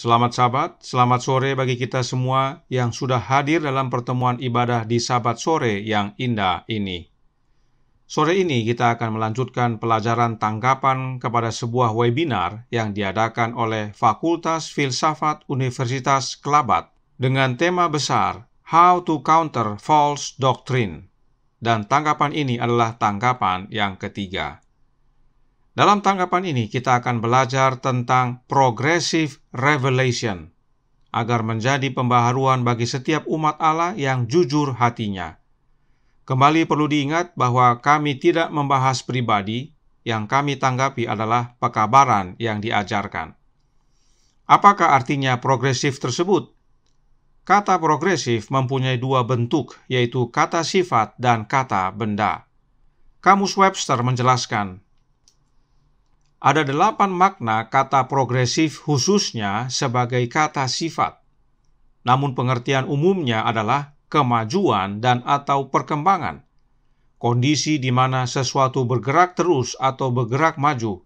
Selamat Sabat, selamat sore bagi kita semua yang sudah hadir dalam pertemuan ibadah di Sabat sore yang indah ini. Sore ini kita akan melanjutkan pelajaran tanggapan kepada sebuah webinar yang diadakan oleh Fakultas Filsafat Universitas Kelabat dengan tema besar How to Counter False Doctrine. Dan tanggapan ini adalah tanggapan yang ketiga. Dalam tanggapan ini, kita akan belajar tentang progressive revelation agar menjadi pembaharuan bagi setiap umat Allah yang jujur hatinya. Kembali perlu diingat bahwa kami tidak membahas pribadi, yang kami tanggapi adalah pekabaran yang diajarkan. Apakah artinya progresif tersebut? Kata progresif mempunyai dua bentuk, yaitu kata sifat dan kata benda. Kamus Webster menjelaskan ada delapan makna kata progresif khususnya sebagai kata sifat. Namun pengertian umumnya adalah kemajuan dan atau perkembangan. Kondisi di mana sesuatu bergerak terus atau bergerak maju.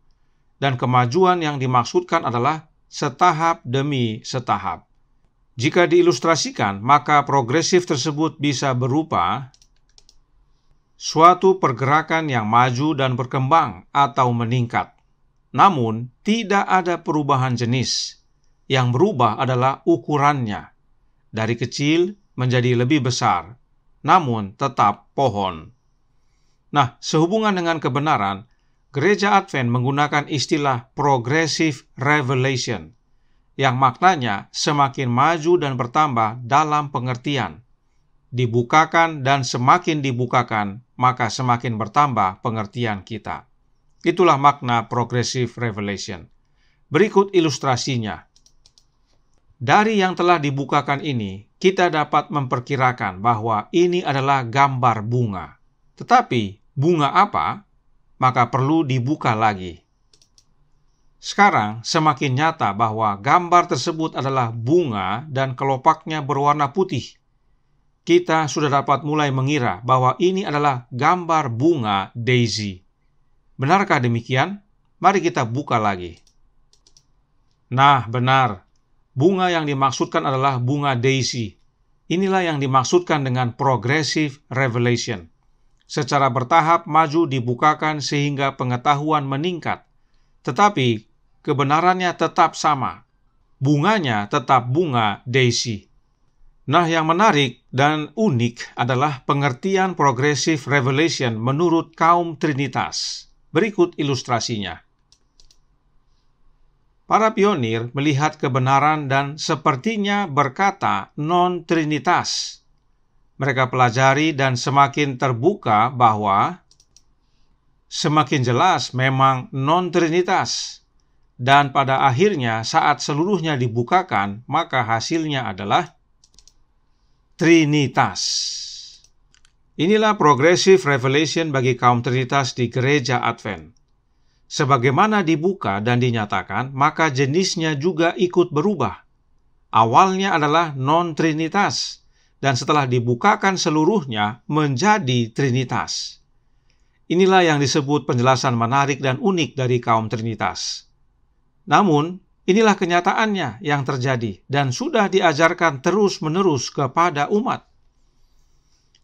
Dan kemajuan yang dimaksudkan adalah setahap demi setahap. Jika diilustrasikan, maka progresif tersebut bisa berupa suatu pergerakan yang maju dan berkembang atau meningkat. Namun, tidak ada perubahan jenis. Yang berubah adalah ukurannya. Dari kecil menjadi lebih besar, namun tetap pohon. Nah, sehubungan dengan kebenaran, gereja Advent menggunakan istilah progressive revelation, yang maknanya semakin maju dan bertambah dalam pengertian. Dibukakan dan semakin dibukakan, maka semakin bertambah pengertian kita. Itulah makna progressive revelation. Berikut ilustrasinya. Dari yang telah dibukakan ini, kita dapat memperkirakan bahwa ini adalah gambar bunga. Tetapi, bunga apa? Maka perlu dibuka lagi. Sekarang, semakin nyata bahwa gambar tersebut adalah bunga dan kelopaknya berwarna putih. Kita sudah dapat mulai mengira bahwa ini adalah gambar bunga daisy. Benarkah demikian? Mari kita buka lagi. Nah, benar. Bunga yang dimaksudkan adalah bunga daisy. Inilah yang dimaksudkan dengan progressive revelation. Secara bertahap maju dibukakan sehingga pengetahuan meningkat. Tetapi kebenarannya tetap sama. Bunganya tetap bunga daisy. Nah, yang menarik dan unik adalah pengertian progressive revelation menurut kaum Trinitas. Berikut ilustrasinya. Para pionir melihat kebenaran dan sepertinya berkata non-trinitas. Mereka pelajari dan semakin terbuka bahwa semakin jelas memang non-trinitas. Dan pada akhirnya saat seluruhnya dibukakan, maka hasilnya adalah trinitas. Inilah progresif revelation bagi kaum Trinitas di gereja Advent. Sebagaimana dibuka dan dinyatakan, maka jenisnya juga ikut berubah. Awalnya adalah non-trinitas, dan setelah dibukakan seluruhnya menjadi trinitas. Inilah yang disebut penjelasan menarik dan unik dari kaum trinitas. Namun, inilah kenyataannya yang terjadi dan sudah diajarkan terus-menerus kepada umat.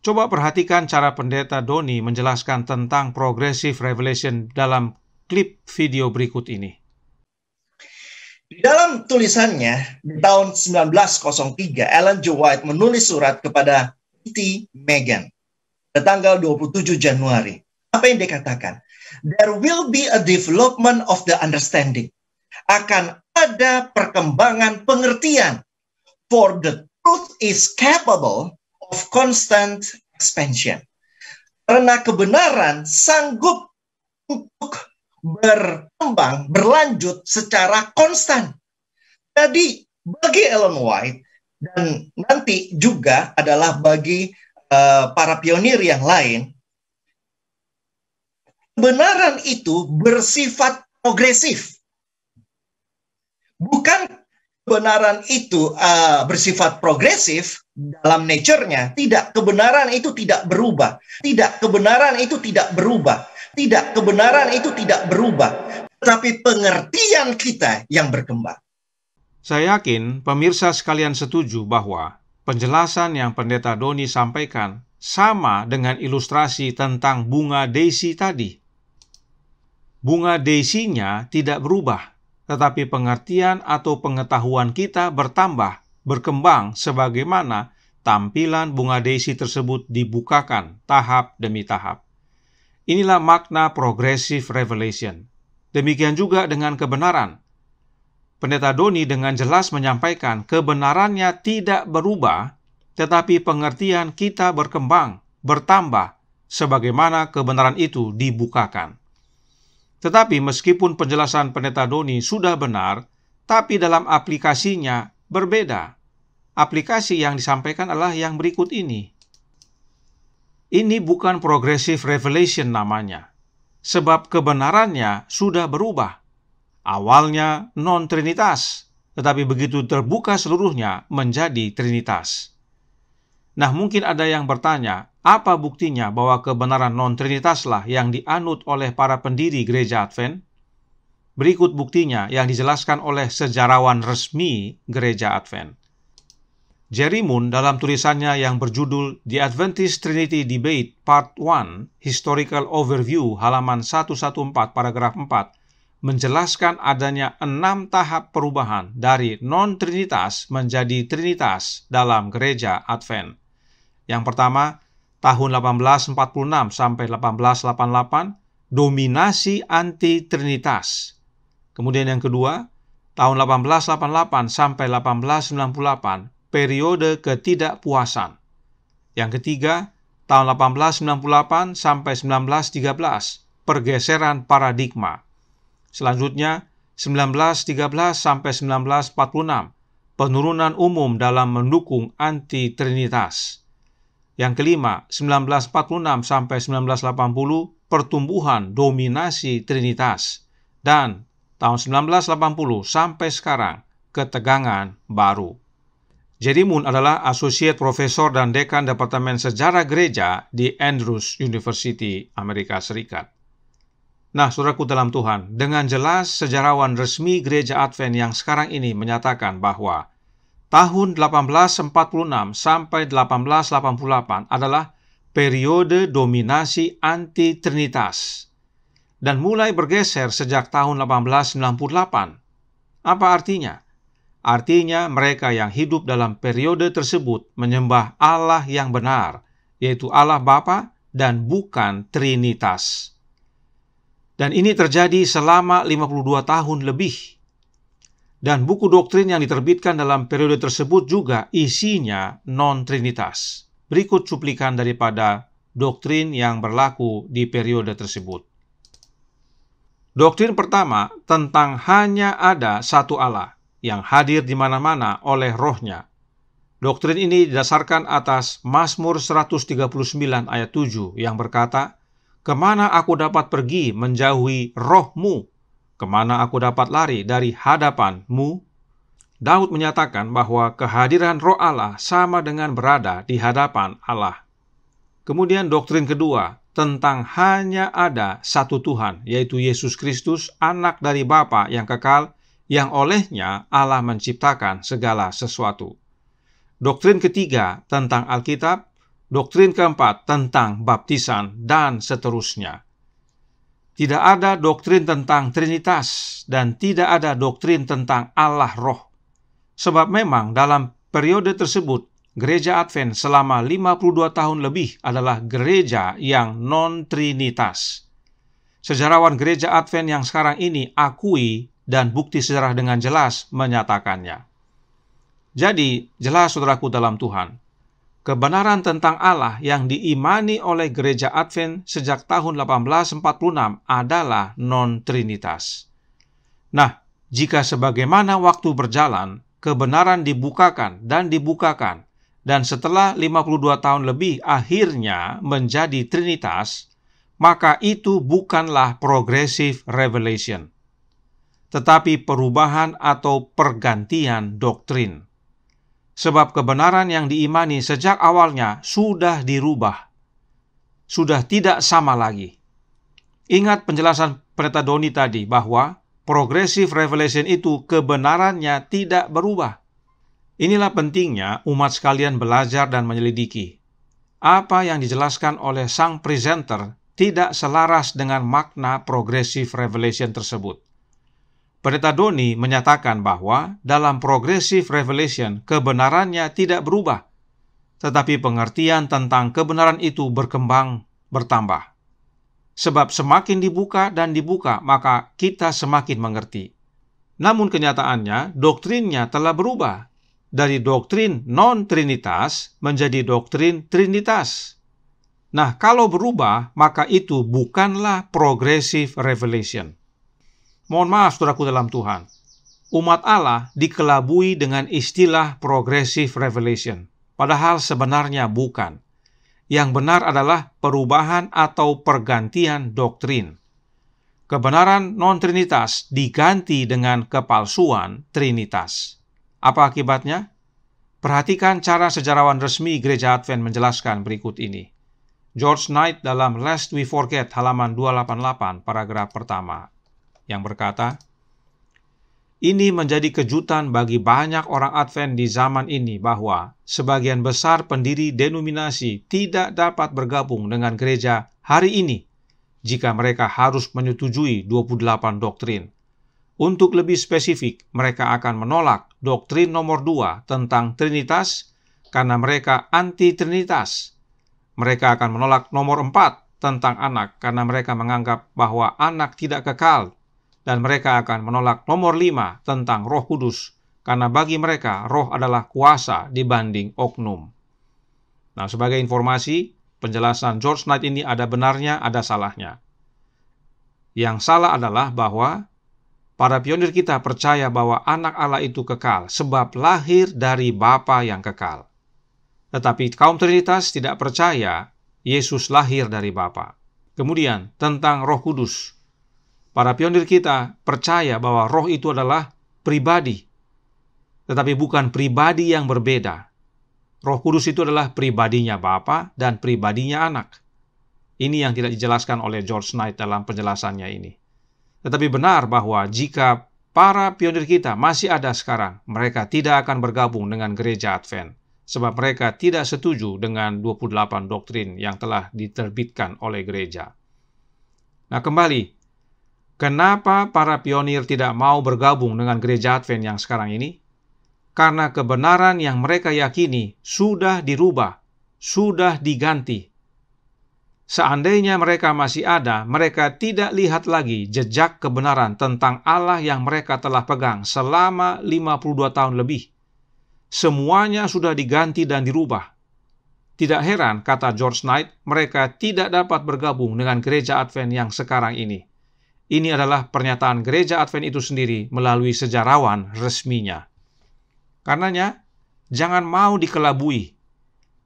Coba perhatikan cara pendeta Doni menjelaskan tentang progressive revelation dalam klip video berikut ini. Di dalam tulisannya, di tahun 1903, Ellen G. White menulis surat kepada T. Megan pada tanggal 27 Januari. Apa yang dikatakan? There will be a development of the understanding. Akan ada perkembangan pengertian. For the truth is capable of constant expansion. Karena kebenaran sanggup untuk berkembang, berlanjut secara konstan. Jadi bagi Ellen White dan nanti juga adalah bagi uh, para pionir yang lain, kebenaran itu bersifat progresif. Bukan kebenaran itu uh, bersifat progresif, dalam nature-nya tidak kebenaran itu tidak berubah tidak kebenaran itu tidak berubah tidak kebenaran itu tidak berubah tetapi pengertian kita yang berkembang saya yakin pemirsa sekalian setuju bahwa penjelasan yang pendeta Doni sampaikan sama dengan ilustrasi tentang bunga daisy tadi bunga Daisy-nya tidak berubah tetapi pengertian atau pengetahuan kita bertambah berkembang sebagaimana tampilan bunga daisy tersebut dibukakan tahap demi tahap. Inilah makna progressive revelation. Demikian juga dengan kebenaran. Pendeta Doni dengan jelas menyampaikan kebenarannya tidak berubah, tetapi pengertian kita berkembang, bertambah, sebagaimana kebenaran itu dibukakan. Tetapi meskipun penjelasan pendeta Doni sudah benar, tapi dalam aplikasinya berbeda. Aplikasi yang disampaikan adalah yang berikut ini. Ini bukan progressive revelation namanya, sebab kebenarannya sudah berubah. Awalnya non-trinitas, tetapi begitu terbuka seluruhnya menjadi trinitas. Nah, mungkin ada yang bertanya, apa buktinya bahwa kebenaran non-trinitaslah yang dianut oleh para pendiri gereja Advent? Berikut buktinya yang dijelaskan oleh sejarawan resmi Gereja Advent. Jerry Moon dalam tulisannya yang berjudul The Adventist Trinity Debate Part 1 Historical Overview halaman 114 paragraf 4 menjelaskan adanya enam tahap perubahan dari non-trinitas menjadi trinitas dalam gereja Advent. Yang pertama, tahun 1846 sampai 1888, dominasi anti-trinitas. Kemudian yang kedua, tahun 1888 sampai 1898, periode ketidakpuasan. Yang ketiga, tahun 1898 sampai 1913, pergeseran paradigma. Selanjutnya, 1913 sampai 1946, penurunan umum dalam mendukung anti-trinitas. Yang kelima, 1946 sampai 1980, pertumbuhan dominasi trinitas. Dan tahun 1980 sampai sekarang ketegangan baru. Jerry Moon adalah asosiat Profesor dan Dekan Departemen Sejarah Gereja di Andrews University, Amerika Serikat. Nah, saudaraku dalam Tuhan, dengan jelas sejarawan resmi Gereja Advent yang sekarang ini menyatakan bahwa tahun 1846 sampai 1888 adalah periode dominasi anti-trinitas dan mulai bergeser sejak tahun 1898. Apa artinya? Artinya mereka yang hidup dalam periode tersebut menyembah Allah yang benar, yaitu Allah Bapa dan bukan Trinitas. Dan ini terjadi selama 52 tahun lebih. Dan buku doktrin yang diterbitkan dalam periode tersebut juga isinya non-trinitas. Berikut cuplikan daripada doktrin yang berlaku di periode tersebut. Doktrin pertama tentang hanya ada satu Allah yang hadir di mana-mana oleh rohnya. Doktrin ini didasarkan atas Mazmur 139 ayat 7 yang berkata, Kemana aku dapat pergi menjauhi rohmu? Kemana aku dapat lari dari hadapanmu? Daud menyatakan bahwa kehadiran roh Allah sama dengan berada di hadapan Allah. Kemudian doktrin kedua tentang hanya ada satu Tuhan, yaitu Yesus Kristus, anak dari Bapa yang kekal, yang olehnya Allah menciptakan segala sesuatu. Doktrin ketiga tentang Alkitab, doktrin keempat tentang baptisan, dan seterusnya. Tidak ada doktrin tentang Trinitas dan tidak ada doktrin tentang Allah Roh. Sebab memang dalam periode tersebut gereja Advent selama 52 tahun lebih adalah gereja yang non-trinitas. Sejarawan gereja Advent yang sekarang ini akui dan bukti sejarah dengan jelas menyatakannya. Jadi, jelas saudaraku dalam Tuhan, kebenaran tentang Allah yang diimani oleh gereja Advent sejak tahun 1846 adalah non-trinitas. Nah, jika sebagaimana waktu berjalan, kebenaran dibukakan dan dibukakan, dan setelah 52 tahun lebih akhirnya menjadi Trinitas, maka itu bukanlah progressive revelation, tetapi perubahan atau pergantian doktrin. Sebab kebenaran yang diimani sejak awalnya sudah dirubah, sudah tidak sama lagi. Ingat penjelasan Pendeta Doni tadi bahwa progressive revelation itu kebenarannya tidak berubah Inilah pentingnya umat sekalian belajar dan menyelidiki. Apa yang dijelaskan oleh sang presenter tidak selaras dengan makna progressive revelation tersebut. Pendeta Doni menyatakan bahwa dalam progressive revelation kebenarannya tidak berubah, tetapi pengertian tentang kebenaran itu berkembang, bertambah. Sebab semakin dibuka dan dibuka, maka kita semakin mengerti. Namun kenyataannya, doktrinnya telah berubah dari doktrin non-trinitas menjadi doktrin trinitas. Nah, kalau berubah, maka itu bukanlah progressive revelation. Mohon maaf, saudaraku dalam Tuhan. Umat Allah dikelabui dengan istilah progressive revelation, padahal sebenarnya bukan. Yang benar adalah perubahan atau pergantian doktrin. Kebenaran non-trinitas diganti dengan kepalsuan trinitas. Apa akibatnya? Perhatikan cara sejarawan resmi Gereja Advent menjelaskan berikut ini. George Knight dalam *Last We Forget halaman 288 paragraf pertama yang berkata, ini menjadi kejutan bagi banyak orang Advent di zaman ini bahwa sebagian besar pendiri denominasi tidak dapat bergabung dengan gereja hari ini jika mereka harus menyetujui 28 doktrin untuk lebih spesifik, mereka akan menolak doktrin nomor dua tentang Trinitas karena mereka anti-Trinitas. Mereka akan menolak nomor empat tentang anak karena mereka menganggap bahwa anak tidak kekal. Dan mereka akan menolak nomor lima tentang roh kudus karena bagi mereka roh adalah kuasa dibanding oknum. Nah, sebagai informasi, penjelasan George Knight ini ada benarnya, ada salahnya. Yang salah adalah bahwa Para pionir kita percaya bahwa anak Allah itu kekal sebab lahir dari Bapa yang kekal. Tetapi kaum Trinitas tidak percaya Yesus lahir dari Bapa. Kemudian tentang Roh Kudus. Para pionir kita percaya bahwa roh itu adalah pribadi, tetapi bukan pribadi yang berbeda. Roh Kudus itu adalah pribadinya Bapa dan pribadinya Anak. Ini yang tidak dijelaskan oleh George Knight dalam penjelasannya ini. Tetapi benar bahwa jika para pionir kita masih ada sekarang, mereka tidak akan bergabung dengan gereja Advent, sebab mereka tidak setuju dengan 28 doktrin yang telah diterbitkan oleh gereja. Nah kembali, kenapa para pionir tidak mau bergabung dengan gereja Advent yang sekarang ini? Karena kebenaran yang mereka yakini sudah dirubah, sudah diganti Seandainya mereka masih ada, mereka tidak lihat lagi jejak kebenaran tentang Allah yang mereka telah pegang selama 52 tahun lebih. Semuanya sudah diganti dan dirubah. Tidak heran, kata George Knight, mereka tidak dapat bergabung dengan gereja Advent yang sekarang ini. Ini adalah pernyataan gereja Advent itu sendiri melalui sejarawan resminya. Karenanya, jangan mau dikelabui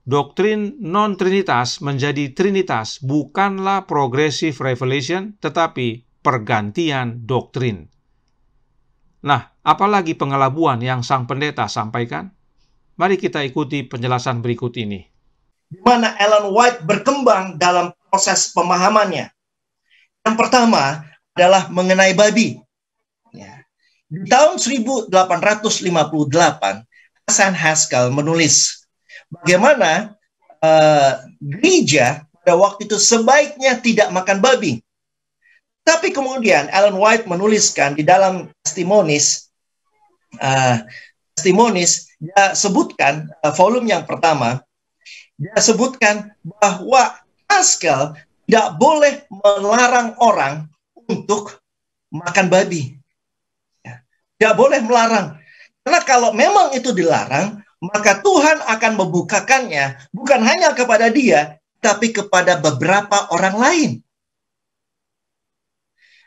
Doktrin non-trinitas menjadi trinitas bukanlah progressive revelation, tetapi pergantian doktrin. Nah, apalagi pengelabuan yang sang pendeta sampaikan? Mari kita ikuti penjelasan berikut ini. Di mana Ellen White berkembang dalam proses pemahamannya. Yang pertama adalah mengenai babi. Ya. Di tahun 1858, Hasan Haskell menulis bagaimana uh, gereja pada waktu itu sebaiknya tidak makan babi. Tapi kemudian Ellen White menuliskan di dalam testimonis, uh, eh, testimonis dia sebutkan uh, volume yang pertama, dia sebutkan bahwa Haskell tidak boleh melarang orang untuk makan babi. Ya, tidak boleh melarang. Karena kalau memang itu dilarang, maka Tuhan akan membukakannya bukan hanya kepada dia, tapi kepada beberapa orang lain.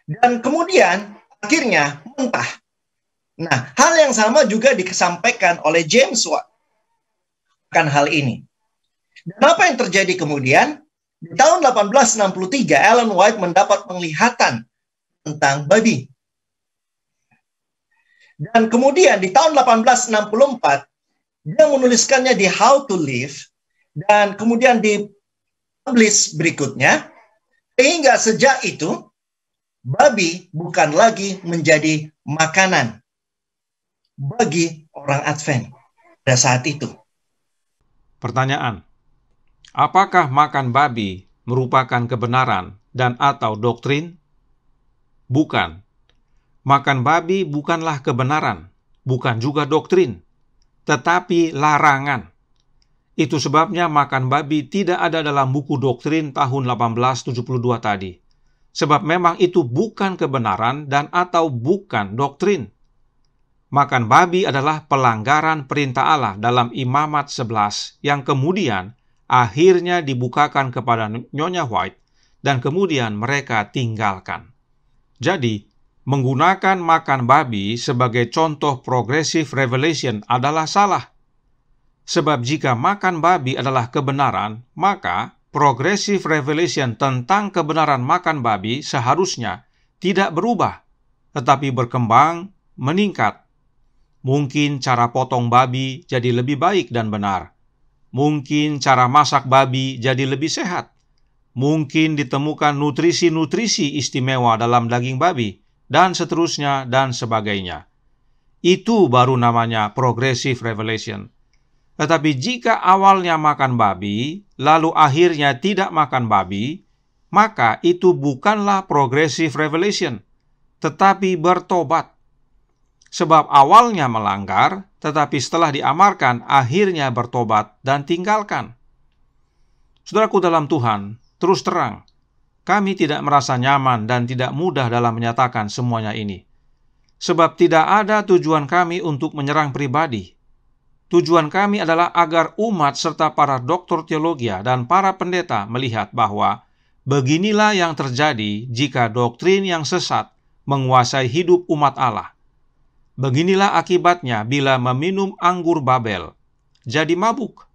Dan kemudian akhirnya mentah. Nah, hal yang sama juga disampaikan oleh James Watt akan hal ini. Dan apa yang terjadi kemudian? Di tahun 1863, Ellen White mendapat penglihatan tentang babi. Dan kemudian di tahun 1864, dia menuliskannya di How to Live dan kemudian di publish berikutnya sehingga sejak itu babi bukan lagi menjadi makanan bagi orang Advent pada saat itu. Pertanyaan, apakah makan babi merupakan kebenaran dan atau doktrin? Bukan. Makan babi bukanlah kebenaran, bukan juga doktrin tetapi larangan. Itu sebabnya makan babi tidak ada dalam buku doktrin tahun 1872 tadi. Sebab memang itu bukan kebenaran dan atau bukan doktrin. Makan babi adalah pelanggaran perintah Allah dalam Imamat 11 yang kemudian akhirnya dibukakan kepada Nyonya White dan kemudian mereka tinggalkan. Jadi, menggunakan makan babi sebagai contoh progressive revelation adalah salah. Sebab jika makan babi adalah kebenaran, maka progressive revelation tentang kebenaran makan babi seharusnya tidak berubah, tetapi berkembang, meningkat. Mungkin cara potong babi jadi lebih baik dan benar. Mungkin cara masak babi jadi lebih sehat. Mungkin ditemukan nutrisi-nutrisi istimewa dalam daging babi dan seterusnya, dan sebagainya. Itu baru namanya progressive revelation. Tetapi jika awalnya makan babi, lalu akhirnya tidak makan babi, maka itu bukanlah progressive revelation, tetapi bertobat. Sebab awalnya melanggar, tetapi setelah diamarkan, akhirnya bertobat dan tinggalkan. Saudaraku dalam Tuhan, terus terang, kami tidak merasa nyaman dan tidak mudah dalam menyatakan semuanya ini. Sebab tidak ada tujuan kami untuk menyerang pribadi. Tujuan kami adalah agar umat serta para doktor teologi dan para pendeta melihat bahwa beginilah yang terjadi jika doktrin yang sesat menguasai hidup umat Allah. Beginilah akibatnya bila meminum anggur Babel, jadi mabuk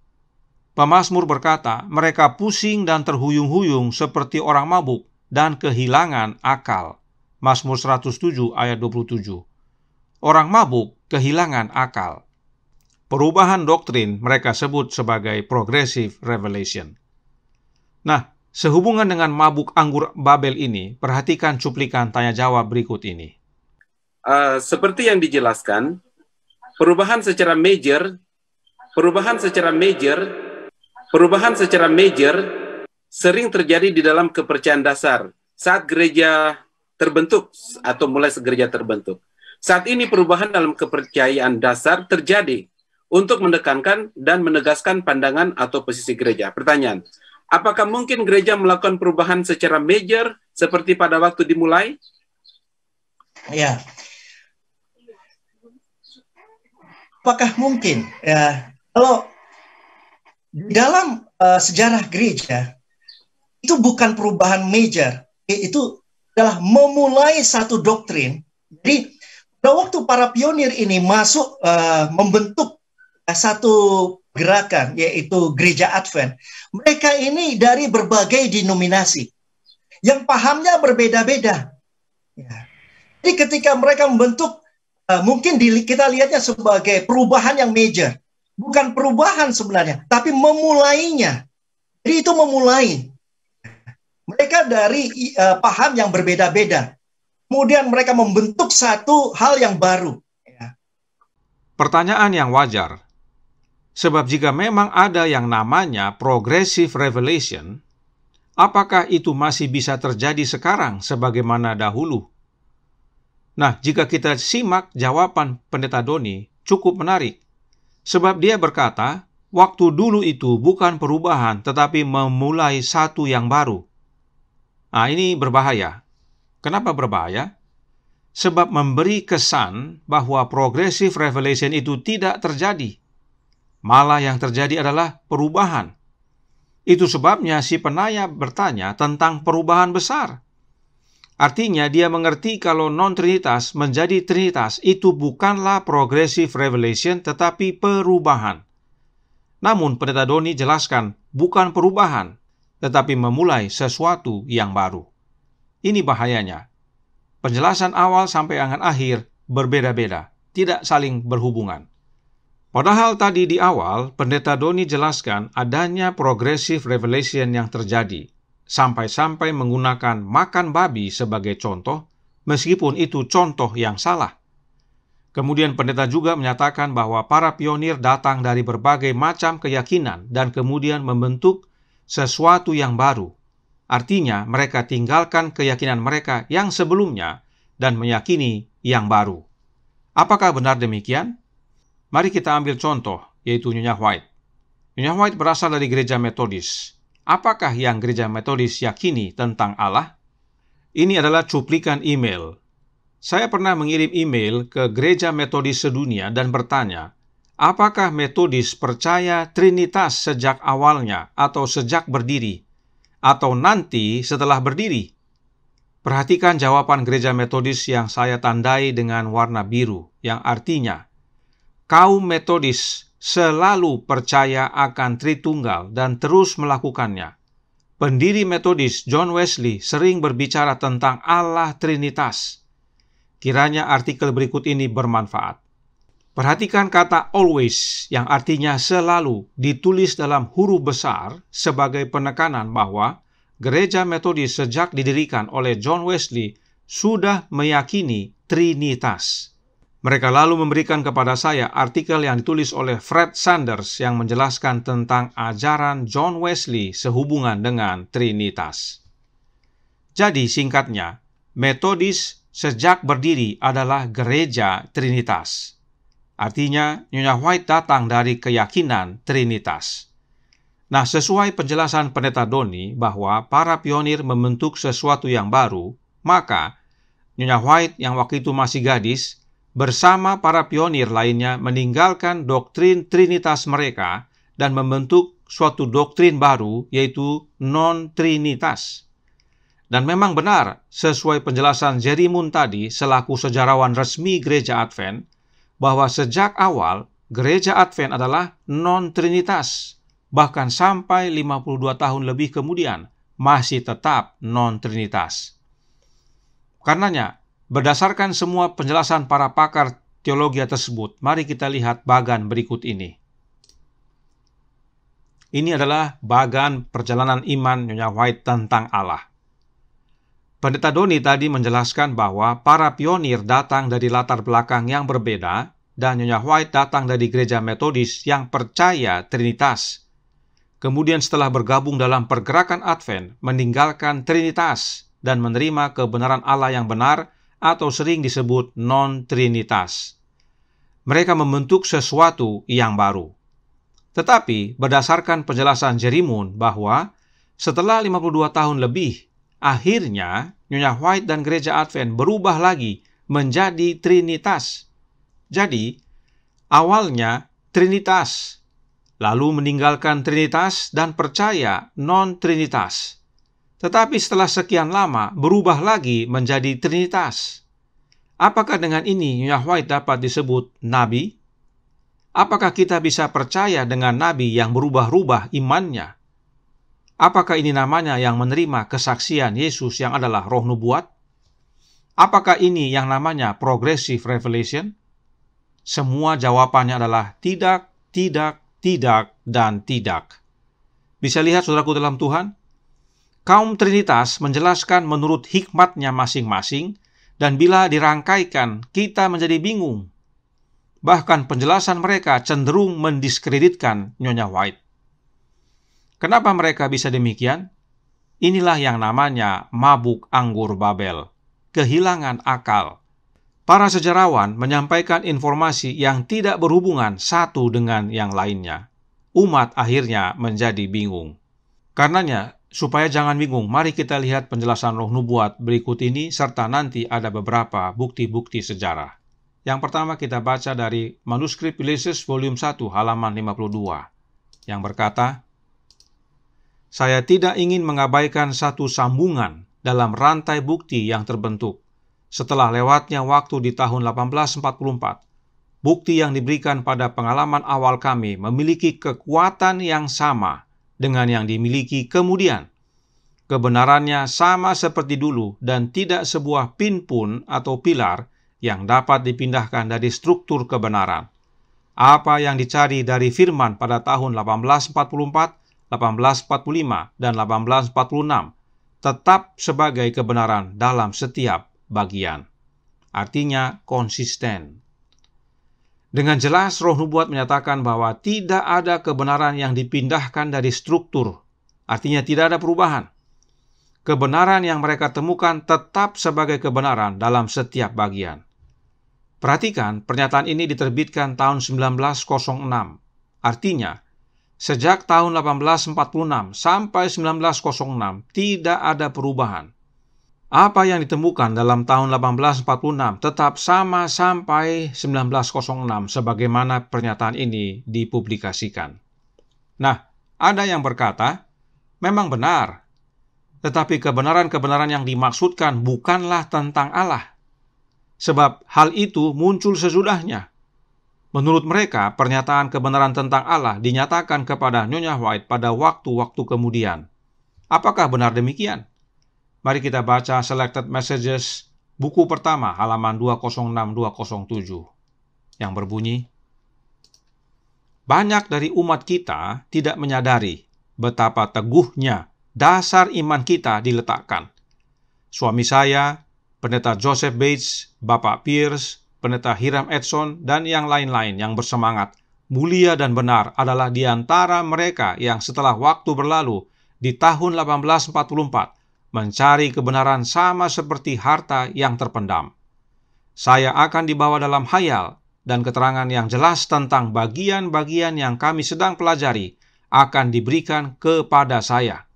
Pemasmur berkata, mereka pusing dan terhuyung-huyung seperti orang mabuk dan kehilangan akal. Masmur 107 ayat 27. Orang mabuk kehilangan akal. Perubahan doktrin mereka sebut sebagai progressive revelation. Nah, sehubungan dengan mabuk anggur Babel ini, perhatikan cuplikan tanya jawab berikut ini. Uh, seperti yang dijelaskan, perubahan secara major, perubahan secara major Perubahan secara major sering terjadi di dalam kepercayaan dasar saat gereja terbentuk atau mulai gereja terbentuk. Saat ini perubahan dalam kepercayaan dasar terjadi untuk menekankan dan menegaskan pandangan atau posisi gereja. Pertanyaan, apakah mungkin gereja melakukan perubahan secara major seperti pada waktu dimulai? Ya, apakah mungkin ya kalau di dalam uh, sejarah gereja itu bukan perubahan major, itu adalah memulai satu doktrin. Jadi pada waktu para pionir ini masuk uh, membentuk uh, satu gerakan yaitu gereja Advent, mereka ini dari berbagai denominasi yang pahamnya berbeda-beda. Ya. Jadi ketika mereka membentuk uh, mungkin di, kita lihatnya sebagai perubahan yang major, bukan perubahan sebenarnya, tapi memulainya. Jadi itu memulai. Mereka dari uh, paham yang berbeda-beda. Kemudian mereka membentuk satu hal yang baru. Ya. Pertanyaan yang wajar. Sebab jika memang ada yang namanya progressive revelation, apakah itu masih bisa terjadi sekarang sebagaimana dahulu? Nah, jika kita simak jawaban pendeta Doni, cukup menarik. Sebab dia berkata, waktu dulu itu bukan perubahan tetapi memulai satu yang baru. Nah, ini berbahaya. Kenapa berbahaya? Sebab memberi kesan bahwa progressive revelation itu tidak terjadi. Malah yang terjadi adalah perubahan. Itu sebabnya si penaya bertanya tentang perubahan besar. Artinya dia mengerti kalau non-trinitas menjadi trinitas itu bukanlah progressive revelation tetapi perubahan. Namun pendeta Doni jelaskan bukan perubahan tetapi memulai sesuatu yang baru. Ini bahayanya. Penjelasan awal sampai angan akhir berbeda-beda, tidak saling berhubungan. Padahal tadi di awal, pendeta Doni jelaskan adanya progressive revelation yang terjadi, sampai-sampai menggunakan makan babi sebagai contoh, meskipun itu contoh yang salah. Kemudian pendeta juga menyatakan bahwa para pionir datang dari berbagai macam keyakinan dan kemudian membentuk sesuatu yang baru. Artinya, mereka tinggalkan keyakinan mereka yang sebelumnya dan meyakini yang baru. Apakah benar demikian? Mari kita ambil contoh, yaitu Nyonya White. Nyonya White berasal dari gereja Metodis. Apakah yang gereja metodis yakini tentang Allah? Ini adalah cuplikan email. Saya pernah mengirim email ke gereja metodis sedunia dan bertanya, apakah metodis percaya Trinitas sejak awalnya atau sejak berdiri? Atau nanti setelah berdiri? Perhatikan jawaban gereja metodis yang saya tandai dengan warna biru, yang artinya, kaum metodis selalu percaya akan Tritunggal dan terus melakukannya. Pendiri metodis John Wesley sering berbicara tentang Allah Trinitas. Kiranya artikel berikut ini bermanfaat. Perhatikan kata always yang artinya selalu ditulis dalam huruf besar sebagai penekanan bahwa gereja metodis sejak didirikan oleh John Wesley sudah meyakini Trinitas. Mereka lalu memberikan kepada saya artikel yang ditulis oleh Fred Sanders yang menjelaskan tentang ajaran John Wesley sehubungan dengan Trinitas. Jadi singkatnya, Metodis sejak berdiri adalah gereja Trinitas. Artinya, Nyonya White datang dari keyakinan Trinitas. Nah, sesuai penjelasan pendeta Doni bahwa para pionir membentuk sesuatu yang baru, maka Nyonya White yang waktu itu masih gadis bersama para pionir lainnya meninggalkan doktrin trinitas mereka dan membentuk suatu doktrin baru yaitu non-trinitas. Dan memang benar, sesuai penjelasan Jerry Moon tadi selaku sejarawan resmi gereja Advent, bahwa sejak awal gereja Advent adalah non-trinitas. Bahkan sampai 52 tahun lebih kemudian, masih tetap non-trinitas. Karenanya, Berdasarkan semua penjelasan para pakar teologi tersebut, mari kita lihat bagan berikut ini. Ini adalah bagan perjalanan iman Nyonya White tentang Allah. Pendeta Doni tadi menjelaskan bahwa para pionir datang dari latar belakang yang berbeda dan Nyonya White datang dari gereja metodis yang percaya Trinitas. Kemudian setelah bergabung dalam pergerakan Advent, meninggalkan Trinitas dan menerima kebenaran Allah yang benar atau sering disebut non-trinitas. Mereka membentuk sesuatu yang baru. Tetapi berdasarkan penjelasan Jerimun bahwa setelah 52 tahun lebih, akhirnya Nyonya White dan gereja Advent berubah lagi menjadi Trinitas. Jadi, awalnya Trinitas, lalu meninggalkan Trinitas dan percaya non-Trinitas. Tetapi setelah sekian lama berubah lagi menjadi Trinitas. Apakah dengan ini Yahweh dapat disebut nabi? Apakah kita bisa percaya dengan nabi yang berubah-ubah imannya? Apakah ini namanya yang menerima kesaksian Yesus yang adalah roh nubuat? Apakah ini yang namanya progressive revelation? Semua jawabannya adalah tidak, tidak, tidak, dan tidak. Bisa lihat saudaraku dalam Tuhan, Kaum Trinitas menjelaskan menurut hikmatnya masing-masing, dan bila dirangkaikan, kita menjadi bingung. Bahkan penjelasan mereka cenderung mendiskreditkan Nyonya White. Kenapa mereka bisa demikian? Inilah yang namanya mabuk anggur Babel, kehilangan akal. Para sejarawan menyampaikan informasi yang tidak berhubungan satu dengan yang lainnya. Umat akhirnya menjadi bingung. Karenanya, Supaya jangan bingung, mari kita lihat penjelasan roh nubuat berikut ini serta nanti ada beberapa bukti-bukti sejarah. Yang pertama kita baca dari manuskrip Ulysses volume 1 halaman 52 yang berkata, Saya tidak ingin mengabaikan satu sambungan dalam rantai bukti yang terbentuk. Setelah lewatnya waktu di tahun 1844, bukti yang diberikan pada pengalaman awal kami memiliki kekuatan yang sama dengan yang dimiliki kemudian. Kebenarannya sama seperti dulu dan tidak sebuah pin pun atau pilar yang dapat dipindahkan dari struktur kebenaran. Apa yang dicari dari firman pada tahun 1844, 1845, dan 1846 tetap sebagai kebenaran dalam setiap bagian. Artinya konsisten. Dengan jelas roh nubuat menyatakan bahwa tidak ada kebenaran yang dipindahkan dari struktur. Artinya tidak ada perubahan. Kebenaran yang mereka temukan tetap sebagai kebenaran dalam setiap bagian. Perhatikan, pernyataan ini diterbitkan tahun 1906. Artinya, sejak tahun 1846 sampai 1906 tidak ada perubahan. Apa yang ditemukan dalam tahun 1846 tetap sama sampai 1906 sebagaimana pernyataan ini dipublikasikan. Nah, ada yang berkata, memang benar, tetapi kebenaran-kebenaran yang dimaksudkan bukanlah tentang Allah. Sebab hal itu muncul sesudahnya. Menurut mereka, pernyataan kebenaran tentang Allah dinyatakan kepada Nyonya White pada waktu-waktu kemudian. Apakah benar demikian? Mari kita baca Selected Messages buku pertama halaman 206-207 yang berbunyi Banyak dari umat kita tidak menyadari betapa teguhnya dasar iman kita diletakkan. Suami saya, Pendeta Joseph Bates, Bapak Pierce, Pendeta Hiram Edson, dan yang lain-lain yang bersemangat, mulia dan benar adalah di antara mereka yang setelah waktu berlalu di tahun 1844 mencari kebenaran sama seperti harta yang terpendam. Saya akan dibawa dalam hayal dan keterangan yang jelas tentang bagian-bagian yang kami sedang pelajari akan diberikan kepada saya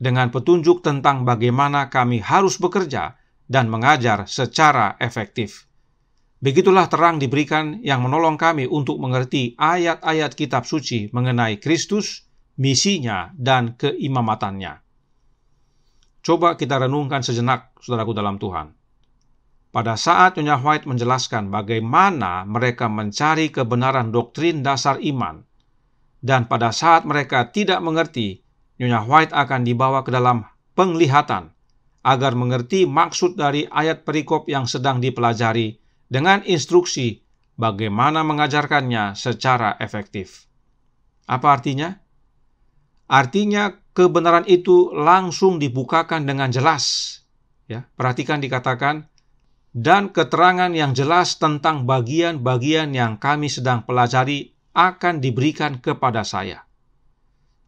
dengan petunjuk tentang bagaimana kami harus bekerja dan mengajar secara efektif. Begitulah terang diberikan yang menolong kami untuk mengerti ayat-ayat kitab suci mengenai Kristus, misinya, dan keimamatannya. Coba kita renungkan sejenak, saudaraku dalam Tuhan. Pada saat Nyonya White menjelaskan bagaimana mereka mencari kebenaran doktrin dasar iman, dan pada saat mereka tidak mengerti, Nyonya White akan dibawa ke dalam penglihatan agar mengerti maksud dari ayat perikop yang sedang dipelajari dengan instruksi bagaimana mengajarkannya secara efektif. Apa artinya? Artinya kebenaran itu langsung dibukakan dengan jelas. Ya, perhatikan dikatakan dan keterangan yang jelas tentang bagian-bagian yang kami sedang pelajari akan diberikan kepada saya.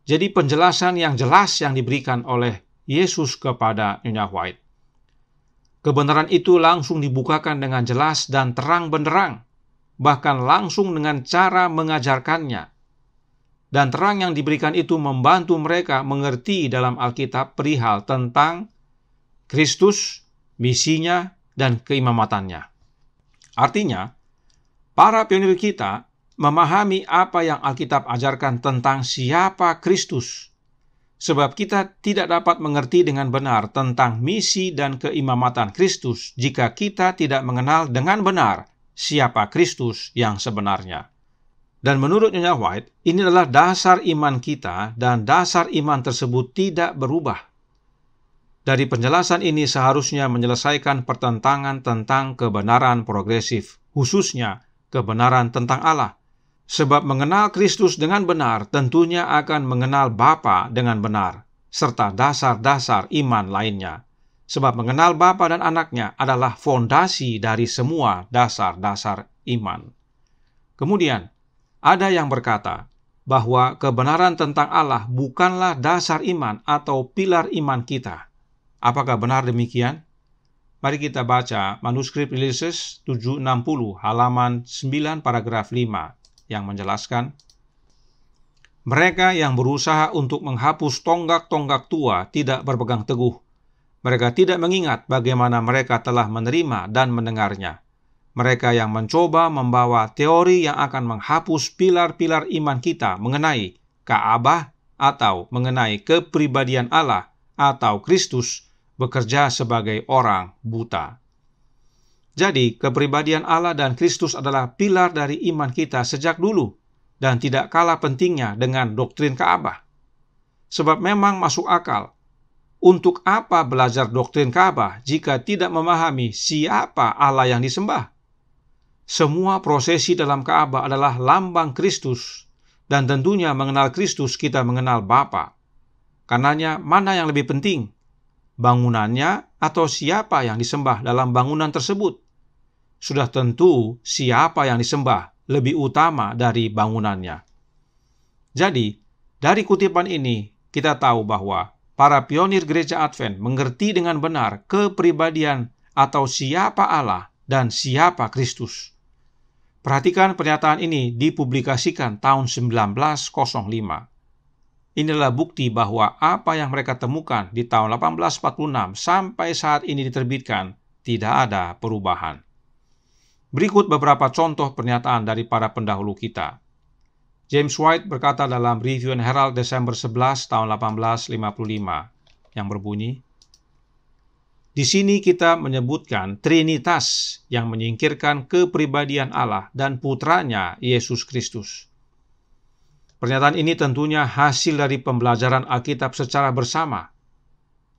Jadi penjelasan yang jelas yang diberikan oleh Yesus kepada Nyonya White. Kebenaran itu langsung dibukakan dengan jelas dan terang benderang, bahkan langsung dengan cara mengajarkannya dan terang yang diberikan itu membantu mereka mengerti dalam Alkitab perihal tentang Kristus, misinya, dan keimamatannya. Artinya, para pionir kita memahami apa yang Alkitab ajarkan tentang siapa Kristus, sebab kita tidak dapat mengerti dengan benar tentang misi dan keimamatan Kristus jika kita tidak mengenal dengan benar siapa Kristus yang sebenarnya. Dan menurut Nyonya White, ini adalah dasar iman kita dan dasar iman tersebut tidak berubah. Dari penjelasan ini seharusnya menyelesaikan pertentangan tentang kebenaran progresif, khususnya kebenaran tentang Allah. Sebab mengenal Kristus dengan benar tentunya akan mengenal Bapa dengan benar, serta dasar-dasar iman lainnya. Sebab mengenal Bapa dan anaknya adalah fondasi dari semua dasar-dasar iman. Kemudian, ada yang berkata bahwa kebenaran tentang Allah bukanlah dasar iman atau pilar iman kita. Apakah benar demikian? Mari kita baca manuskrip Ulysses 760 halaman 9 paragraf 5 yang menjelaskan mereka yang berusaha untuk menghapus tonggak-tonggak tua tidak berpegang teguh. Mereka tidak mengingat bagaimana mereka telah menerima dan mendengarnya. Mereka yang mencoba membawa teori yang akan menghapus pilar-pilar iman kita mengenai Kaabah atau mengenai kepribadian Allah atau Kristus bekerja sebagai orang buta. Jadi, kepribadian Allah dan Kristus adalah pilar dari iman kita sejak dulu dan tidak kalah pentingnya dengan doktrin Kaabah. Sebab memang masuk akal untuk apa belajar doktrin Kaabah jika tidak memahami siapa Allah yang disembah? Semua prosesi dalam Ka'bah adalah lambang Kristus dan tentunya mengenal Kristus kita mengenal Bapa. Karenanya mana yang lebih penting? Bangunannya atau siapa yang disembah dalam bangunan tersebut? Sudah tentu siapa yang disembah lebih utama dari bangunannya. Jadi, dari kutipan ini kita tahu bahwa para pionir gereja Advent mengerti dengan benar kepribadian atau siapa Allah dan siapa Kristus. Perhatikan pernyataan ini dipublikasikan tahun 1905. Inilah bukti bahwa apa yang mereka temukan di tahun 1846 sampai saat ini diterbitkan tidak ada perubahan. Berikut beberapa contoh pernyataan dari para pendahulu kita. James White berkata dalam Review and Herald Desember 11 tahun 1855 yang berbunyi, di sini kita menyebutkan Trinitas yang menyingkirkan kepribadian Allah dan putranya Yesus Kristus. Pernyataan ini tentunya hasil dari pembelajaran Alkitab secara bersama.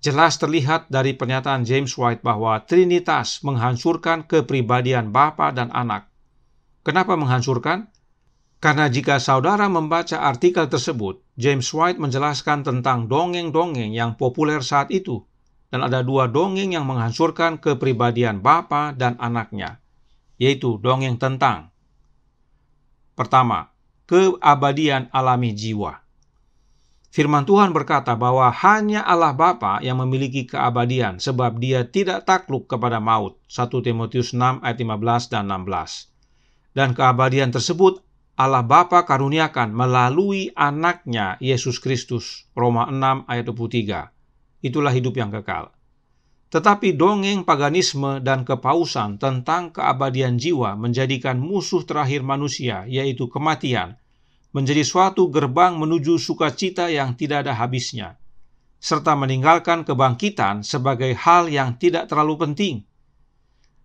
Jelas terlihat dari pernyataan James White bahwa Trinitas menghancurkan kepribadian Bapa dan Anak. Kenapa menghancurkan? Karena jika saudara membaca artikel tersebut, James White menjelaskan tentang dongeng-dongeng yang populer saat itu, dan ada dua dongeng yang menghancurkan kepribadian bapa dan anaknya, yaitu dongeng tentang pertama, keabadian alami jiwa. Firman Tuhan berkata bahwa hanya Allah Bapa yang memiliki keabadian sebab dia tidak takluk kepada maut. 1 Timotius 6 ayat 15 dan 16. Dan keabadian tersebut Allah Bapa karuniakan melalui anaknya Yesus Kristus. Roma 6 ayat 23 itulah hidup yang kekal. Tetapi dongeng paganisme dan kepausan tentang keabadian jiwa menjadikan musuh terakhir manusia, yaitu kematian, menjadi suatu gerbang menuju sukacita yang tidak ada habisnya, serta meninggalkan kebangkitan sebagai hal yang tidak terlalu penting.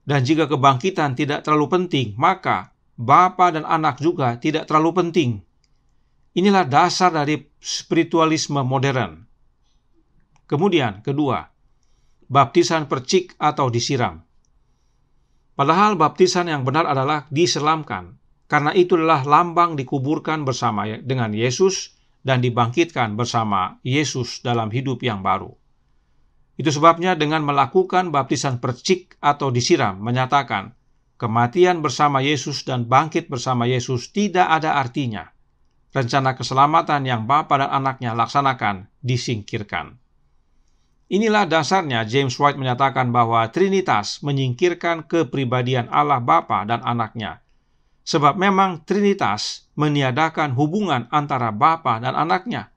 Dan jika kebangkitan tidak terlalu penting, maka bapa dan anak juga tidak terlalu penting. Inilah dasar dari spiritualisme modern Kemudian, kedua, baptisan percik atau disiram. Padahal baptisan yang benar adalah diselamkan, karena itu adalah lambang dikuburkan bersama dengan Yesus dan dibangkitkan bersama Yesus dalam hidup yang baru. Itu sebabnya dengan melakukan baptisan percik atau disiram menyatakan kematian bersama Yesus dan bangkit bersama Yesus tidak ada artinya. Rencana keselamatan yang Bapa dan anaknya laksanakan disingkirkan. Inilah dasarnya James White menyatakan bahwa Trinitas menyingkirkan kepribadian Allah Bapa dan anaknya. Sebab memang Trinitas meniadakan hubungan antara Bapa dan anaknya.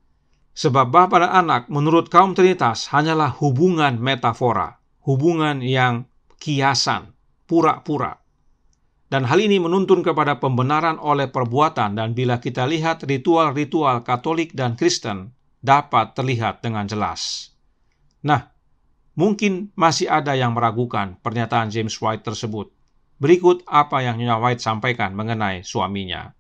Sebab Bapa dan anak menurut kaum Trinitas hanyalah hubungan metafora, hubungan yang kiasan, pura-pura. Dan hal ini menuntun kepada pembenaran oleh perbuatan dan bila kita lihat ritual-ritual Katolik dan Kristen dapat terlihat dengan jelas. Nah, mungkin masih ada yang meragukan pernyataan James White tersebut. Berikut apa yang Nyonya White sampaikan mengenai suaminya.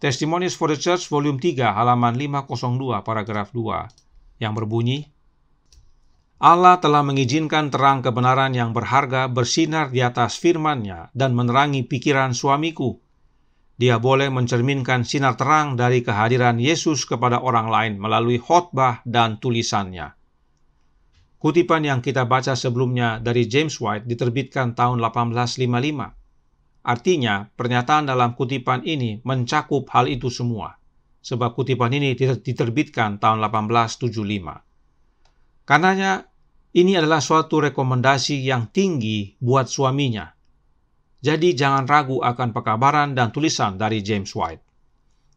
Testimonies for the Church volume 3 halaman 502 paragraf 2 yang berbunyi Allah telah mengizinkan terang kebenaran yang berharga bersinar di atas firman-Nya dan menerangi pikiran suamiku. Dia boleh mencerminkan sinar terang dari kehadiran Yesus kepada orang lain melalui khotbah dan tulisannya. Kutipan yang kita baca sebelumnya dari James White diterbitkan tahun 1855. Artinya, pernyataan dalam kutipan ini mencakup hal itu semua, sebab kutipan ini diterbitkan tahun 1875. Karenanya, ini adalah suatu rekomendasi yang tinggi buat suaminya. Jadi jangan ragu akan pekabaran dan tulisan dari James White.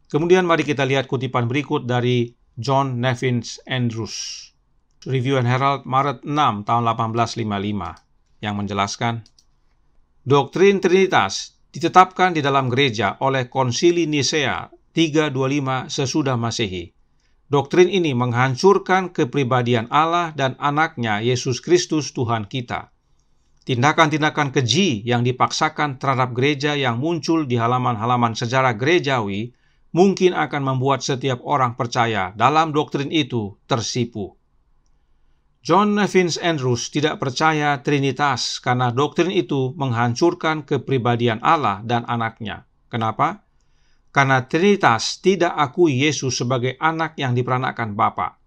Kemudian mari kita lihat kutipan berikut dari John Nevins Andrews. Review and Herald Maret 6 tahun 1855 yang menjelaskan Doktrin Trinitas ditetapkan di dalam gereja oleh Konsili Nicea 325 sesudah Masehi. Doktrin ini menghancurkan kepribadian Allah dan anaknya Yesus Kristus Tuhan kita. Tindakan-tindakan keji yang dipaksakan terhadap gereja yang muncul di halaman-halaman sejarah gerejawi mungkin akan membuat setiap orang percaya dalam doktrin itu tersipu. John Nevins Andrews tidak percaya Trinitas karena doktrin itu menghancurkan kepribadian Allah dan anaknya. Kenapa? Karena Trinitas tidak akui Yesus sebagai anak yang diperanakan Bapa.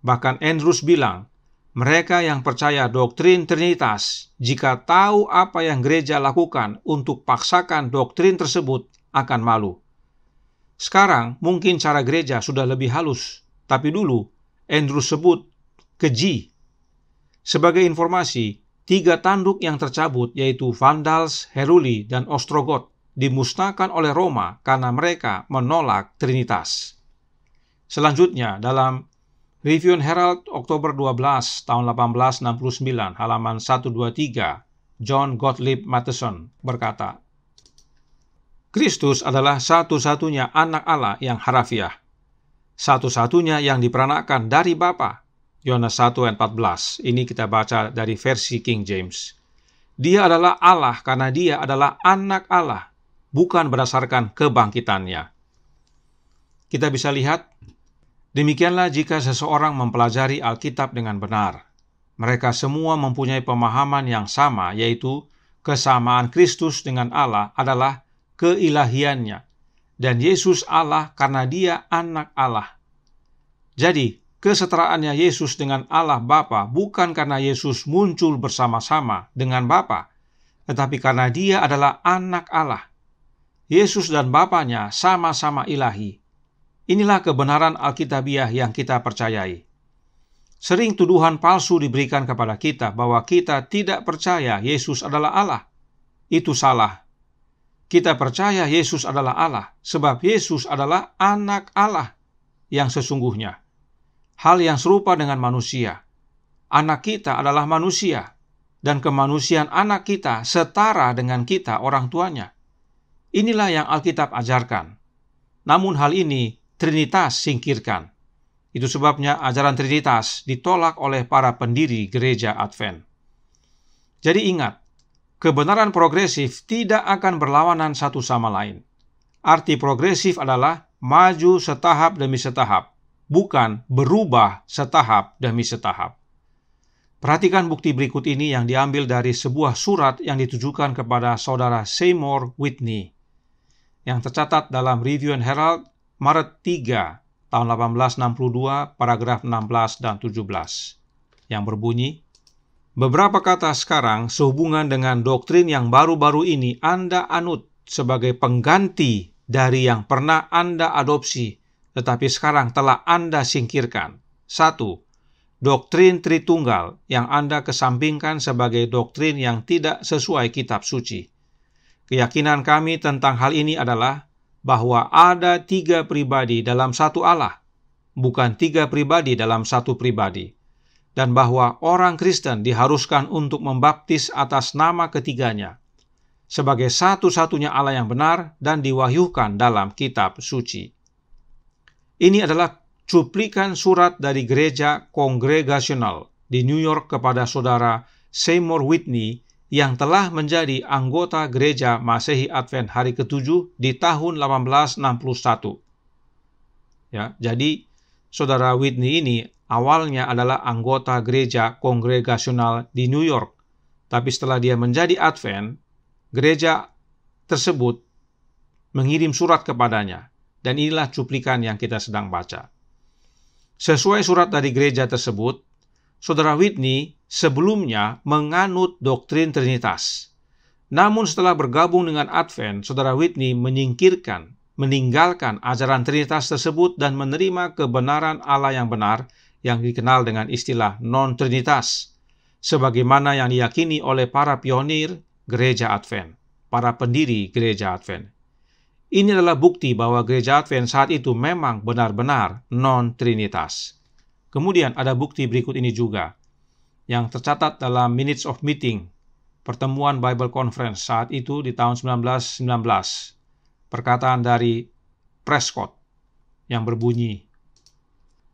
Bahkan Andrews bilang, mereka yang percaya doktrin Trinitas, jika tahu apa yang gereja lakukan untuk paksakan doktrin tersebut, akan malu. Sekarang mungkin cara gereja sudah lebih halus, tapi dulu Andrew sebut keji. Sebagai informasi, tiga tanduk yang tercabut yaitu Vandals, Heruli, dan ostrogot dimusnahkan oleh Roma karena mereka menolak Trinitas. Selanjutnya dalam Review Herald Oktober 12 tahun 1869 halaman 123 John Gottlieb Matheson berkata Kristus adalah satu-satunya anak Allah yang harafiah, satu-satunya yang diperanakan dari Bapa Yohanes 1 ayat 14. Ini kita baca dari versi King James. Dia adalah Allah karena dia adalah anak Allah, bukan berdasarkan kebangkitannya. Kita bisa lihat, demikianlah jika seseorang mempelajari Alkitab dengan benar. Mereka semua mempunyai pemahaman yang sama, yaitu kesamaan Kristus dengan Allah adalah keilahiannya, dan Yesus Allah karena dia anak Allah. Jadi, kesetaraannya Yesus dengan Allah Bapa bukan karena Yesus muncul bersama-sama dengan Bapa, tetapi karena dia adalah anak Allah. Yesus dan Bapanya sama-sama ilahi. Inilah kebenaran Alkitabiah yang kita percayai. Sering tuduhan palsu diberikan kepada kita bahwa kita tidak percaya Yesus adalah Allah. Itu salah. Kita percaya Yesus adalah Allah, sebab Yesus adalah Anak Allah yang sesungguhnya hal yang serupa dengan manusia. Anak kita adalah manusia, dan kemanusiaan anak kita setara dengan kita, orang tuanya. Inilah yang Alkitab ajarkan. Namun, hal ini Trinitas singkirkan. Itu sebabnya ajaran Trinitas ditolak oleh para pendiri gereja Advent. Jadi, ingat, kebenaran progresif tidak akan berlawanan satu sama lain. Arti progresif adalah maju setahap demi setahap, bukan berubah setahap demi setahap. Perhatikan bukti berikut ini yang diambil dari sebuah surat yang ditujukan kepada saudara Seymour Whitney yang tercatat dalam Review and Herald Maret 3 tahun 1862 paragraf 16 dan 17 yang berbunyi Beberapa kata sekarang sehubungan dengan doktrin yang baru-baru ini Anda anut sebagai pengganti dari yang pernah Anda adopsi tetapi sekarang telah Anda singkirkan. Satu, doktrin Tritunggal yang Anda kesampingkan sebagai doktrin yang tidak sesuai kitab suci. Keyakinan kami tentang hal ini adalah bahwa ada tiga pribadi dalam satu Allah, bukan tiga pribadi dalam satu pribadi, dan bahwa orang Kristen diharuskan untuk membaptis atas nama ketiganya sebagai satu-satunya Allah yang benar dan diwahyukan dalam kitab suci. Ini adalah cuplikan surat dari gereja kongregasional di New York kepada saudara Seymour Whitney yang telah menjadi anggota gereja Masehi Advent hari ketujuh di tahun 1861. Ya, jadi saudara Whitney ini awalnya adalah anggota gereja kongregasional di New York, tapi setelah dia menjadi Advent, gereja tersebut mengirim surat kepadanya dan inilah cuplikan yang kita sedang baca. Sesuai surat dari gereja tersebut, Saudara Whitney sebelumnya menganut doktrin Trinitas. Namun setelah bergabung dengan Advent, Saudara Whitney menyingkirkan, meninggalkan ajaran Trinitas tersebut dan menerima kebenaran Allah yang benar yang dikenal dengan istilah non-Trinitas, sebagaimana yang diyakini oleh para pionir gereja Advent, para pendiri gereja Advent. Ini adalah bukti bahwa gereja Advent saat itu memang benar-benar non-trinitas. Kemudian ada bukti berikut ini juga, yang tercatat dalam Minutes of Meeting, pertemuan Bible Conference saat itu di tahun 1919. Perkataan dari Prescott yang berbunyi,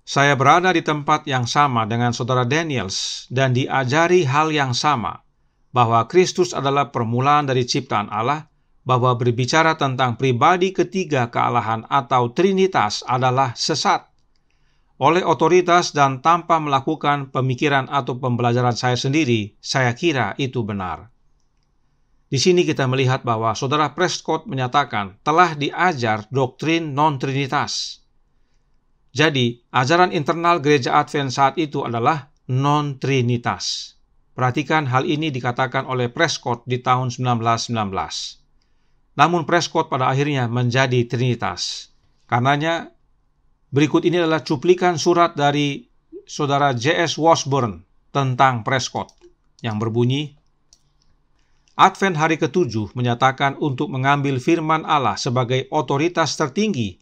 saya berada di tempat yang sama dengan saudara Daniels dan diajari hal yang sama, bahwa Kristus adalah permulaan dari ciptaan Allah bahwa berbicara tentang pribadi ketiga kealahan atau trinitas adalah sesat. Oleh otoritas dan tanpa melakukan pemikiran atau pembelajaran saya sendiri, saya kira itu benar. Di sini kita melihat bahwa saudara Prescott menyatakan telah diajar doktrin non-trinitas. Jadi, ajaran internal gereja Advent saat itu adalah non-trinitas. Perhatikan hal ini dikatakan oleh Prescott di tahun 1919. Namun Prescott pada akhirnya menjadi Trinitas. Karenanya, berikut ini adalah cuplikan surat dari saudara J.S. Washburn tentang Prescott yang berbunyi, Advent hari ketujuh menyatakan untuk mengambil firman Allah sebagai otoritas tertinggi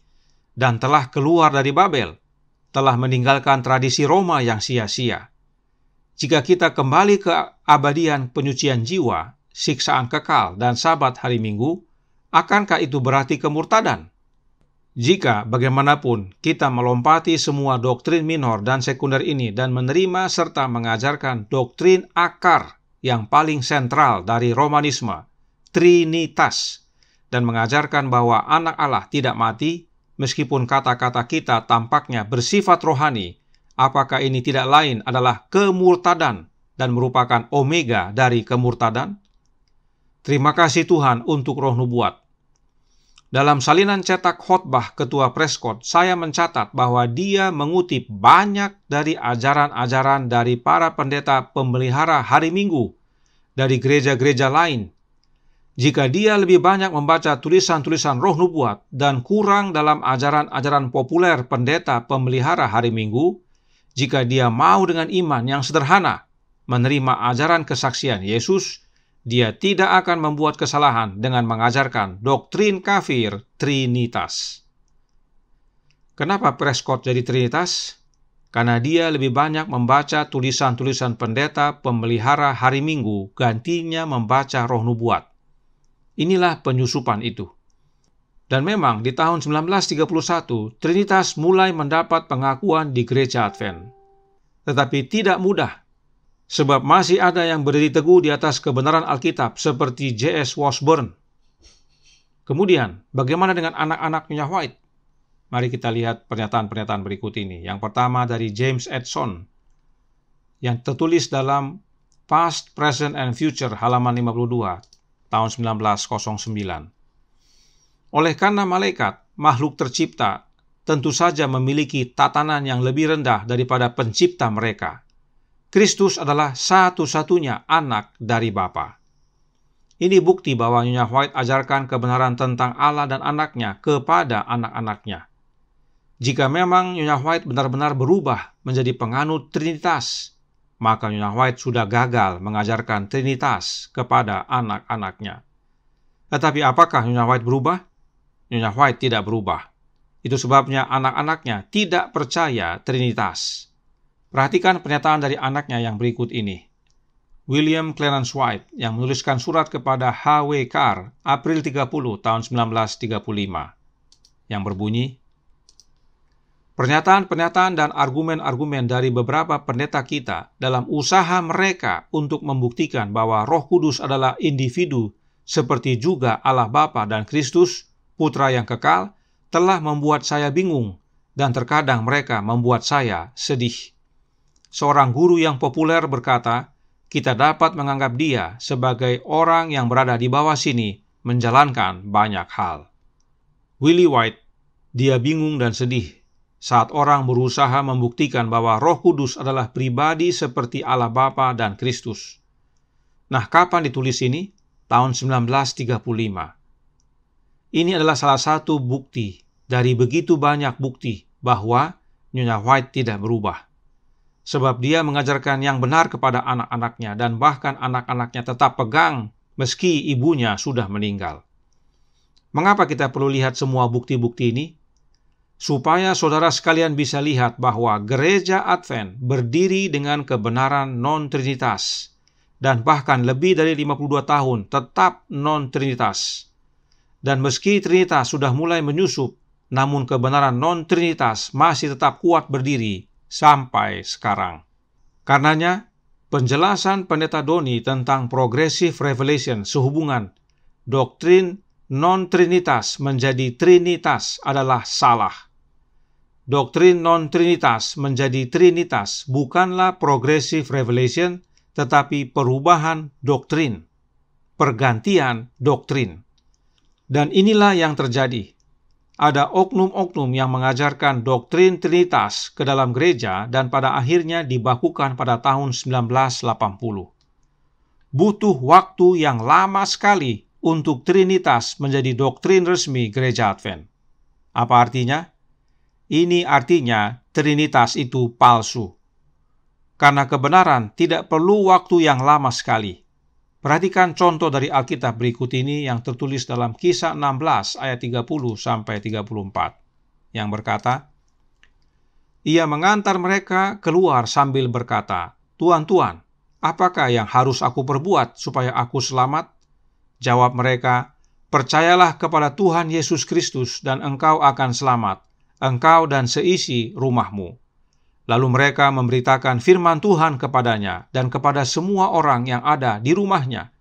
dan telah keluar dari Babel, telah meninggalkan tradisi Roma yang sia-sia. Jika kita kembali ke abadian penyucian jiwa, siksaan kekal, dan sabat hari Minggu, akankah itu berarti kemurtadan? Jika bagaimanapun kita melompati semua doktrin minor dan sekunder ini dan menerima serta mengajarkan doktrin akar yang paling sentral dari Romanisme, Trinitas, dan mengajarkan bahwa anak Allah tidak mati, meskipun kata-kata kita tampaknya bersifat rohani, apakah ini tidak lain adalah kemurtadan dan merupakan omega dari kemurtadan? Terima kasih Tuhan untuk roh nubuat dalam salinan cetak khotbah Ketua Prescott, saya mencatat bahwa dia mengutip banyak dari ajaran-ajaran dari para pendeta pemelihara hari Minggu dari gereja-gereja lain. Jika dia lebih banyak membaca tulisan-tulisan roh nubuat dan kurang dalam ajaran-ajaran populer pendeta pemelihara hari Minggu, jika dia mau dengan iman yang sederhana menerima ajaran kesaksian Yesus, dia tidak akan membuat kesalahan dengan mengajarkan doktrin kafir Trinitas. Kenapa Prescott jadi Trinitas? Karena dia lebih banyak membaca tulisan-tulisan pendeta pemelihara hari Minggu gantinya membaca roh nubuat. Inilah penyusupan itu. Dan memang di tahun 1931, Trinitas mulai mendapat pengakuan di gereja Advent. Tetapi tidak mudah sebab masih ada yang berdiri teguh di atas kebenaran Alkitab seperti J.S. Washburn. Kemudian, bagaimana dengan anak-anaknya anak White? Mari kita lihat pernyataan-pernyataan berikut ini. Yang pertama dari James Edson yang tertulis dalam Past, Present, and Future halaman 52 tahun 1909. Oleh karena malaikat, makhluk tercipta, tentu saja memiliki tatanan yang lebih rendah daripada pencipta mereka. Kristus adalah satu-satunya anak dari Bapa. Ini bukti bahwa Nyonya White ajarkan kebenaran tentang Allah dan anaknya kepada anak-anaknya. Jika memang Nyonya White benar-benar berubah menjadi penganut Trinitas, maka Nyonya White sudah gagal mengajarkan Trinitas kepada anak-anaknya. Tetapi apakah Nyonya White berubah? Nyonya White tidak berubah. Itu sebabnya anak-anaknya tidak percaya Trinitas. Perhatikan pernyataan dari anaknya yang berikut ini. William Clarence White yang menuliskan surat kepada H.W. Carr April 30 tahun 1935 yang berbunyi, Pernyataan-pernyataan dan argumen-argumen dari beberapa pendeta kita dalam usaha mereka untuk membuktikan bahwa Roh Kudus adalah individu seperti juga Allah Bapa dan Kristus, Putra yang kekal, telah membuat saya bingung dan terkadang mereka membuat saya sedih. Seorang guru yang populer berkata, kita dapat menganggap dia sebagai orang yang berada di bawah sini menjalankan banyak hal. Willie White, dia bingung dan sedih saat orang berusaha membuktikan bahwa Roh Kudus adalah pribadi seperti Allah Bapa dan Kristus. Nah, kapan ditulis ini? Tahun 1935. Ini adalah salah satu bukti dari begitu banyak bukti bahwa Nyonya White tidak berubah sebab dia mengajarkan yang benar kepada anak-anaknya dan bahkan anak-anaknya tetap pegang meski ibunya sudah meninggal. Mengapa kita perlu lihat semua bukti-bukti ini? Supaya saudara sekalian bisa lihat bahwa gereja Advent berdiri dengan kebenaran non-trinitas dan bahkan lebih dari 52 tahun tetap non-trinitas. Dan meski trinitas sudah mulai menyusup, namun kebenaran non-trinitas masih tetap kuat berdiri sampai sekarang. Karenanya, penjelasan Pendeta Doni tentang progressive revelation sehubungan doktrin non-trinitas menjadi trinitas adalah salah. Doktrin non-trinitas menjadi trinitas bukanlah progressive revelation, tetapi perubahan doktrin, pergantian doktrin. Dan inilah yang terjadi ada oknum-oknum yang mengajarkan doktrin Trinitas ke dalam gereja dan pada akhirnya dibakukan pada tahun 1980. Butuh waktu yang lama sekali untuk Trinitas menjadi doktrin resmi gereja Advent. Apa artinya? Ini artinya Trinitas itu palsu. Karena kebenaran tidak perlu waktu yang lama sekali. Perhatikan contoh dari Alkitab berikut ini yang tertulis dalam kisah 16 ayat 30 sampai 34 yang berkata, Ia mengantar mereka keluar sambil berkata, Tuan-tuan, apakah yang harus aku perbuat supaya aku selamat? Jawab mereka, Percayalah kepada Tuhan Yesus Kristus dan engkau akan selamat, engkau dan seisi rumahmu. Lalu mereka memberitakan firman Tuhan kepadanya dan kepada semua orang yang ada di rumahnya.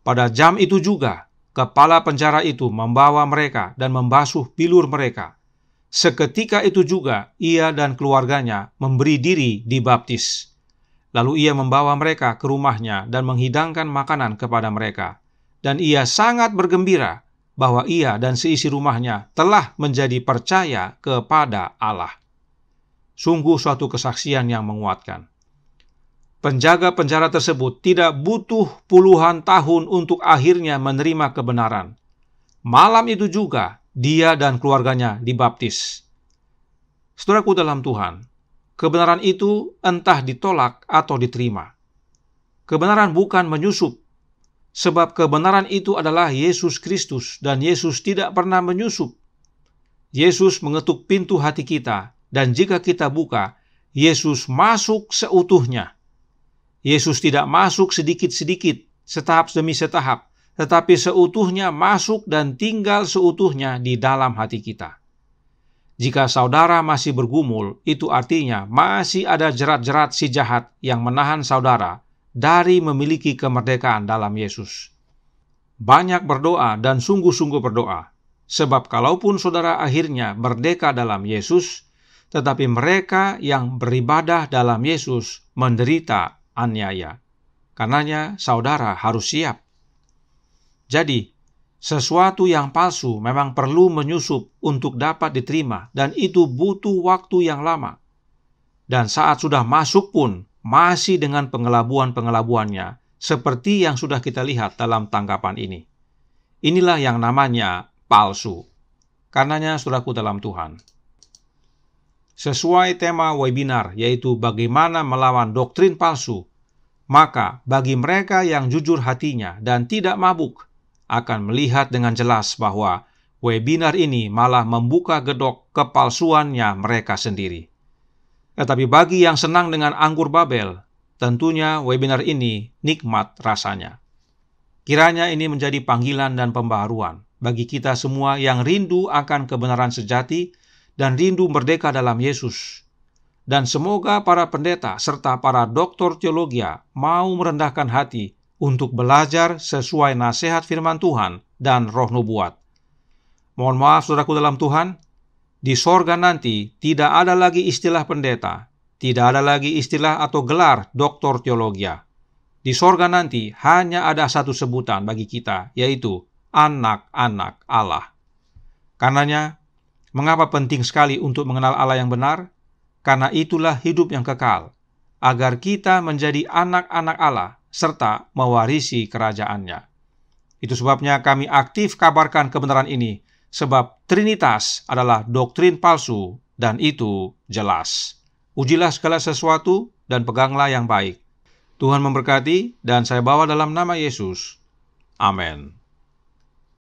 Pada jam itu juga, kepala penjara itu membawa mereka dan membasuh pilur mereka. Seketika itu juga, ia dan keluarganya memberi diri dibaptis. Lalu ia membawa mereka ke rumahnya dan menghidangkan makanan kepada mereka. Dan ia sangat bergembira bahwa ia dan seisi rumahnya telah menjadi percaya kepada Allah. Sungguh suatu kesaksian yang menguatkan. Penjaga penjara tersebut tidak butuh puluhan tahun untuk akhirnya menerima kebenaran. Malam itu juga dia dan keluarganya dibaptis. Saudaraku dalam Tuhan, kebenaran itu entah ditolak atau diterima. Kebenaran bukan menyusup, sebab kebenaran itu adalah Yesus Kristus dan Yesus tidak pernah menyusup. Yesus mengetuk pintu hati kita dan jika kita buka, Yesus masuk seutuhnya. Yesus tidak masuk sedikit-sedikit, setahap demi setahap, tetapi seutuhnya masuk dan tinggal seutuhnya di dalam hati kita. Jika saudara masih bergumul, itu artinya masih ada jerat-jerat si jahat yang menahan saudara dari memiliki kemerdekaan dalam Yesus. Banyak berdoa dan sungguh-sungguh berdoa, sebab kalaupun saudara akhirnya merdeka dalam Yesus, tetapi mereka yang beribadah dalam Yesus menderita aniaya. Karenanya, saudara harus siap. Jadi, sesuatu yang palsu memang perlu menyusup untuk dapat diterima, dan itu butuh waktu yang lama. Dan saat sudah masuk pun, masih dengan pengelabuan-pengelabuannya, seperti yang sudah kita lihat dalam tanggapan ini. Inilah yang namanya palsu. Karenanya, saudaraku dalam Tuhan sesuai tema webinar, yaitu bagaimana melawan doktrin palsu, maka bagi mereka yang jujur hatinya dan tidak mabuk akan melihat dengan jelas bahwa webinar ini malah membuka gedok kepalsuannya mereka sendiri. Tetapi bagi yang senang dengan anggur Babel, tentunya webinar ini nikmat rasanya. Kiranya ini menjadi panggilan dan pembaharuan bagi kita semua yang rindu akan kebenaran sejati dan rindu merdeka dalam Yesus. Dan semoga para pendeta serta para doktor teologi mau merendahkan hati untuk belajar sesuai nasihat firman Tuhan dan roh nubuat. Mohon maaf saudaraku dalam Tuhan, di sorga nanti tidak ada lagi istilah pendeta, tidak ada lagi istilah atau gelar doktor teologi. Di sorga nanti hanya ada satu sebutan bagi kita, yaitu anak-anak Allah. Karenanya, Mengapa penting sekali untuk mengenal Allah yang benar? Karena itulah hidup yang kekal, agar kita menjadi anak-anak Allah serta mewarisi kerajaannya. Itu sebabnya kami aktif kabarkan kebenaran ini, sebab Trinitas adalah doktrin palsu dan itu jelas. Ujilah segala sesuatu dan peganglah yang baik. Tuhan memberkati dan saya bawa dalam nama Yesus. Amin.